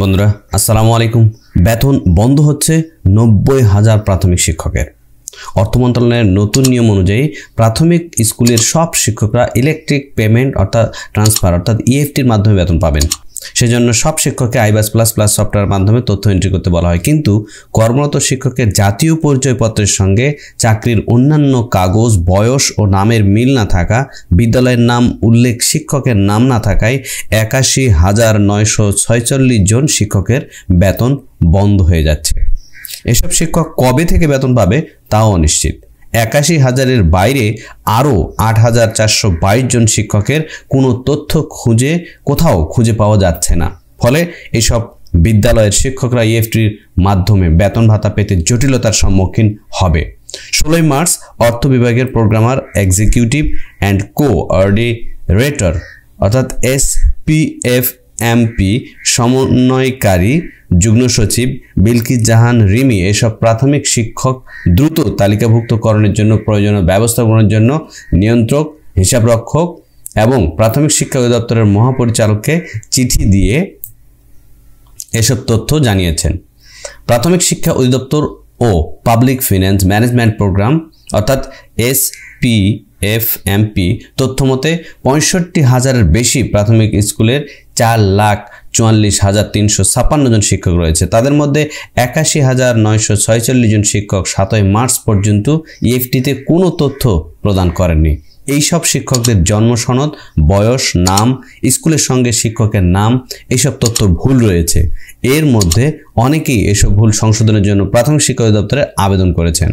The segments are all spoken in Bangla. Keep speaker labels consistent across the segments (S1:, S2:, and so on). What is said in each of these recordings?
S1: বন্ধুরা আসসালামু আলাইকুম বেতন বন্ধ হচ্ছে নব্বই হাজার প্রাথমিক শিক্ষকের অর্থ মন্ত্রণালয়ের নতুন নিয়ম অনুযায়ী প্রাথমিক স্কুলের সব শিক্ষকরা ইলেকট্রিক পেমেন্ট অর্থাৎ ট্রান্সফার অর্থাৎ ইএফটির e মাধ্যমে বেতন পাবেন সেজন্য সব শিক্ষককে আইবাস প্লাস প্লাস সফটওয়্যার মাধ্যমে তথ্য এন্ট্রি করতে বলা হয় কিন্তু কর্মরত শিক্ষকের জাতীয় পরিচয়পত্রের সঙ্গে চাকরির অন্যান্য কাগজ বয়স ও নামের মিল না থাকা বিদ্যালয়ের নাম উল্লেখ শিক্ষকের নাম না থাকায় একাশি হাজার নয়শো ছয়চল্লিশ জন শিক্ষকের বেতন বন্ধ হয়ে যাচ্ছে এসব শিক্ষক কবে থেকে বেতন পাবে তাও অনিশ্চিত একাশি হাজারের বাইরে আরও আট হাজার চারশো বাইশ জন শিক্ষকের কোনো তথ্য খুঁজে কোথাও খুঁজে পাওয়া যাচ্ছে না ফলে এসব বিদ্যালয়ের শিক্ষকরা ইএফটির মাধ্যমে বেতন ভাতা পেতে জটিলতার সম্মুখীন হবে ষোলোই মার্চ অর্থ বিভাগের প্রোগ্রামার এক্সিকিউটিভ অ্যান্ড কোঅর্ডিনেটর অর্থাৎ এস পি এফ এমপি সমন্বয়কারী যুগ্ম সচিব বিলকিস জাহান রিমি এসব প্রাথমিক শিক্ষক দ্রুত তালিকাভুক্তকরণের জন্য প্রয়োজনীয় ব্যবস্থা গ্রহণের জন্য নিয়ন্ত্রক হিসাবরক্ষক এবং প্রাথমিক শিক্ষা অধিদপ্তরের মহাপরিচালককে চিঠি দিয়ে এসব তথ্য জানিয়েছেন প্রাথমিক শিক্ষা অধিদপ্তর ও পাবলিক ফিন্যান্স ম্যানেজমেন্ট প্রোগ্রাম অর্থাৎ এস পি এফ এমপি তথ্যমতে পঁয়ষট্টি হাজারের বেশি প্রাথমিক স্কুলের চার লাখ চুয়াল্লিশ হাজার তিনশো ছাপ্পান্ন জন শিক্ষক রয়েছে তাদের মধ্যে একাশি হাজার নয়শো ছয়চল্লিশ জন শিক্ষক সাতই মার্চ পর্যন্ত ইএফটিতে কোনো তথ্য প্রদান করেননি এইসব শিক্ষকদের জন্ম সনদ বয়স নাম স্কুলের সঙ্গে শিক্ষকের নাম এইসব তথ্য ভুল রয়েছে এর মধ্যে অনেকেই এসব ভুল সংশোধনের জন্য প্রাথমিক শিক্ষা দপ্তরে আবেদন করেছেন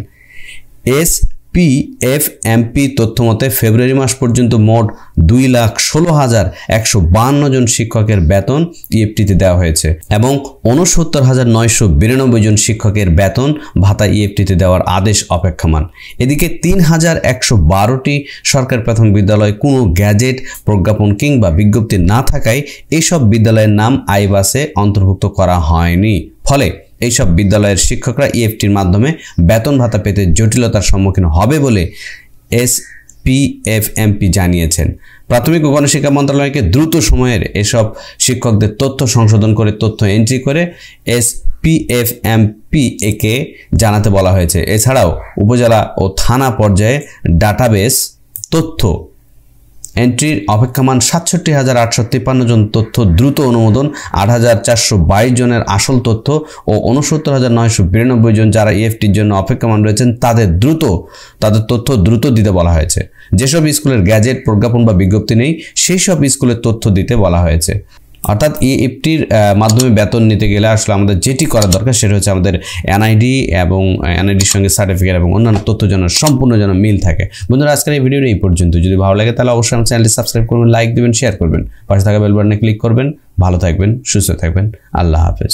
S1: এস পি এফ এমপি তথ্য মতে ফেব্রুয়ারি মাস পর্যন্ত মোট দুই লাখ ষোলো হাজার একশো বান্ন জন শিক্ষকের বেতন ইএফটিতে e দেওয়া হয়েছে এবং ঊনসত্তর হাজার নয়শো বিরানব্বই জন শিক্ষকের বেতন ভাতা ইএফটিতে e দেওয়ার আদেশ অপেক্ষমান এদিকে তিন হাজার একশো বারোটি সরকার প্রাথমিক বিদ্যালয় কোনো গ্যাজেট প্রজ্ঞাপন কিংবা বিজ্ঞপ্তি না থাকায় এসব বিদ্যালয়ের নাম আইবাসে অন্তর্ভুক্ত করা হয়নি ফলে এইসব বিদ্যালয়ের শিক্ষকরা ইএফটির e মাধ্যমে বেতন ভাতা পেতে জটিলতার সম্মুখীন হবে বলে এস পিএফএমপি জানিয়েছেন প্রাথমিক ও গণশিক্ষা মন্ত্রণালয়কে দ্রুত সময়ের এসব শিক্ষকদের তথ্য সংশোধন করে তথ্য এন্ট্রি করে এস পিএফএমপি একে জানাতে বলা হয়েছে এছাড়াও উপজেলা ও থানা পর্যায়ে ডাটাবেস তথ্য এন্ট্রির অপেক্ষমান সাতষট্টি হাজার আটশো তিপ্পান্ন জন তথ্য দ্রুত অনুমোদন আট হাজার চারশো বাইশ জনের আসল তথ্য ও উনসত্তর হাজার নয়শো বিরানব্বই জন যারা ইএফটির e জন্য অপেক্ষমান রয়েছেন তাদের দ্রুত তাদের তথ্য দ্রুত দিতে বলা হয়েছে যেসব স্কুলের গ্যাজেট প্রজ্ঞাপন বা বিজ্ঞপ্তি নেই সেই সব স্কুলের তথ্য দিতে বলা হয়েছে অর্থাৎ ইএফটির মাধ্যমে বেতন নিতে গেলে আসলে আমাদের যেটি করা দরকার সেটা হচ্ছে আমাদের এনআইডি এবং এনআইডির সঙ্গে সার্টিফিকেট এবং অন্যান্য তথ্য যেন সম্পূর্ণ যেন মিল থাকে বন্ধুরা আজকের এই ভিডিওটি এই পর্যন্ত যদি ভালো লাগে তাহলে অবশ্যই আমার চ্যানেলটি সাবস্ক্রাইব করবেন লাইক দেবেন শেয়ার করবেন পাশে থাকা বেলবটনে ক্লিক করবেন ভালো থাকবেন সুস্থ থাকবেন আল্লাহ হাফেজ